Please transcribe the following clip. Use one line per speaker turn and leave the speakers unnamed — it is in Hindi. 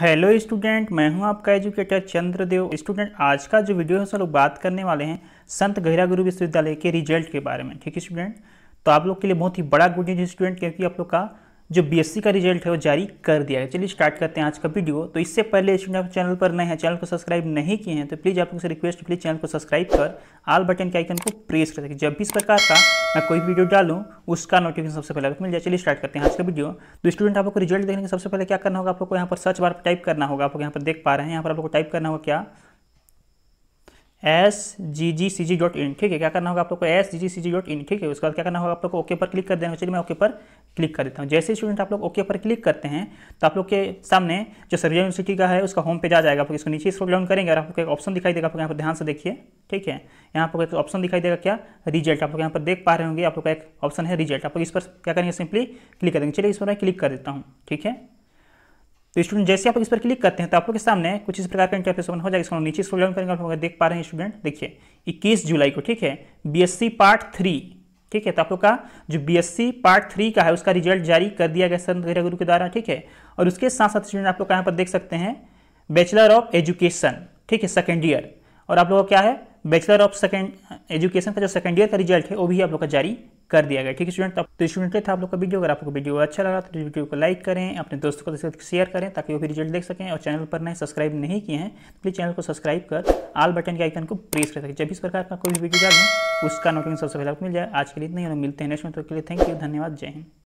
हेलो स्टूडेंट मैं हूं आपका एजुकेटर चंद्रदेव स्टूडेंट आज का जो वीडियो है सर लोग बात करने वाले हैं संत गहरा गुरु विश्वविद्यालय के रिजल्ट के बारे में ठीक है स्टूडेंट तो आप लोग के लिए बहुत ही बड़ा गुड न्यूज स्टूडेंट क्योंकि आप लोग का जो बीएससी का रिजल्ट है वो जारी कर दिया है चलिए स्टार्ट करते हैं आज का वीडियो तो इससे पहले स्टूडेंट आप चैनल पर नए हैं चैनल को सब्सक्राइब नहीं किए हैं तो प्लीज़ आप लोगों से रिक्वेस्ट प्लीज़ चैनल को सब्सक्राइब कर आल बटन के आइकन को प्रेस कर सके जब भी इस प्रकार का मैं कोई वीडियो डालूँ उसका नोटिफिकेशन सबसे पहले मिल जाए चलिए स्टार्ट करते हैं आज का वीडियो तो स्टूडेंट आपको रिजल्ट देखने के सबसे पहले क्या करना होगा आप लोग को यहाँ पर सर्च बार पर टाइप करना होगा आप लोग यहाँ पर देख पा रहे हैं यहाँ पर आप लोग को टाइप करना होगा क्या S G ji C ji dot in ठीक है क्या करना होगा आप लोग को S G ji C ji dot in ठीक है उसके बाद क्या करना होगा आप लोग को ओके पर क्लिक कर देना चलिए मैं ओके पर क्लिक कर देता हूँ जैसे स्टूडेंट आप लोग ओके पर क्लिक करते हैं तो आप लोग के सामने जो सरिया यूनिवर्सिटी का है उसका होम पेज आ जाएगा आप लोग इसको नीचे स्क्रॉल डाउन करेंगे और आपको एक ऑप्शन दिखाई देगा आप लोग यहाँ पर ध्यान से देखिए ठीक है यहाँ पर एक ऑप्शन दिखाई देगा क्या रिजल्ट आप लोग यहाँ पर देख पा रहे होंगे आप लोग का एक ऑप्शन है रिजल्ट आप लोग इस पर क्या करेंगे सिंपली क्लिक करेंगे चलिए इस पर मैं क्लिक कर देता हूँ ठीक है तो स्टूडेंट जैसे आप इस पर क्लिक करते हैं तो आप लोग के सामने कुछ इस प्रकार का इंटरफेस ओपन हो जाएगा इसको नीचे स्क्रॉल डाउन करेंगे आप लोग देख पा रहे हैं स्टूडेंट देखिए इक्कीस जुलाई को ठीक है सी पार्ट थ्री ठीक है तो आप लोग का जो बीएससी पार्ट थ्री का है उसका रिजल्ट जारी कर दिया गया संत गुरु के द्वारा ठीक है और उसके साथ साथ स्टूडेंट आप लोग यहाँ पर देख सकते हैं बैचलर ऑफ एजुकेशन ठीक है सेकेंड ईयर और आप लोगों का क्या है बैचलर ऑफ सेकेंड एजुकेशन का जो सेकेंड ईयर का रिजल्ट है वो भी आप लोग का जारी कर दिया गया ठीक है स्टूडेंट तो स्टूडेंट था आप लोग का वीडियो अगर आपको वीडियो अच्छा लगा तो वीडियो को लाइक करें अपने दोस्तों को शेयर करें ताकि वो भी रिजल्ट देख सकें और चैनल पर नए सब्सक्राइब नहीं किए हैं तो प्लीज़ चैनल को सब्सक्राइब कर आल बटन के आइकन को प्रेस कर सकें जब इस प्रकार का कोई भी वीडियो डालें उसका नोटिफिकेशन सबसे पहले आपको मिल जाए आज के लिए इतना ही मिलते हैं नेक्स्ट में के लिए थैंक यू धन्यवाद जय हिंद